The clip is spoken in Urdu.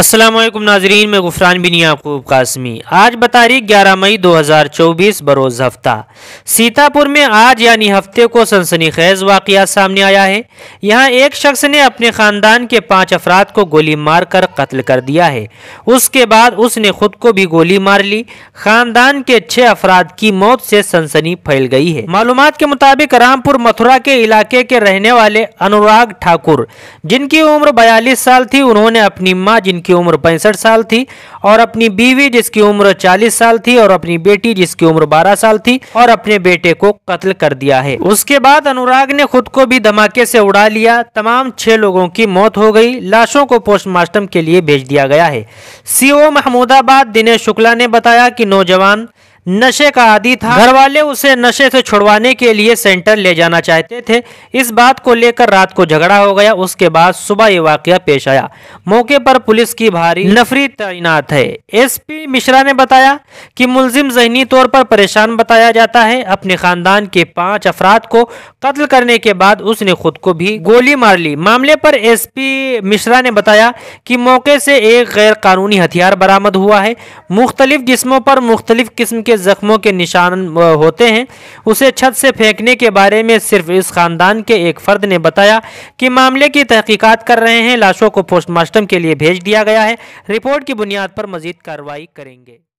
السلام علیکم ناظرین میں غفران آج بتاریخ گیارہ مئی دو ہزار چوبیس بروز ہفتہ سیتاپور میں آج یعنی ہفتے کو سنسنی خیز واقعہ سامنے آیا ہے یہاں ایک شخص نے اپنے خاندان کے پانچ افراد کو گولی مار کر قتل کر دیا ہے اس کے بعد اس نے خود کو بھی گولی مار لی خاندان کے چھ افراد کی موت سے سنسنی پھیل گئی ہے معلومات کے مطابق رام پور متھرا کے علاقے کے رہنے والے انوراگ ٹھاکر جن کی عمر بیالیس سال تھی انہوں نے اپنی ماں جن کی عمر 65 سال تھی اور اپنی بیوی جس کی عمر سال تھی اور اپنی بیٹی جس کی عمر بارہ سال تھی اور اپنے بیٹے کو قتل کر دیا ہے اس کے بعد انوراگ نے خود کو بھی دھماکے سے اڑا لیا تمام چھ لوگوں کی موت ہو گئی لاشوں کو پوسٹ مارٹم کے لیے بھیج دیا گیا ہے سی او محمود آباد دینے شکلا نے بتایا کہ نوجوان نشے کا عادی تھا گھر والے اسے نشے سے چھڑوانے کے لیے سینٹر لے جانا چاہتے تھے اس بات کو لے کر رات کو جھگڑا ہو گیا اس کے بعد صبح یہ واقعہ پیش آیا موقع پر پولیس کی بھاری نفری تعینات ہے ایس پی مشرا نے بتایا کہ ملزم ذہنی طور پر پریشان بتایا جاتا ہے اپنے خاندان کے پانچ افراد کو قتل کرنے کے بعد اس نے خود کو بھی گولی مار لی معاملے پر ایس پی مشرا نے بتایا کہ موقع سے ایک غیر قانونی ہتھیار برامد ہوا ہے مختلف جسموں پر مختلف قسم کے کے زخموں کے نشان ہوتے ہیں اسے چھت سے پھینکنے کے بارے میں صرف اس خاندان کے ایک فرد نے بتایا کہ معاملے کی تحقیقات کر رہے ہیں لاشوں کو پوسٹ مارٹم کے لیے بھیج دیا گیا ہے رپورٹ کی بنیاد پر مزید کاروائی کریں گے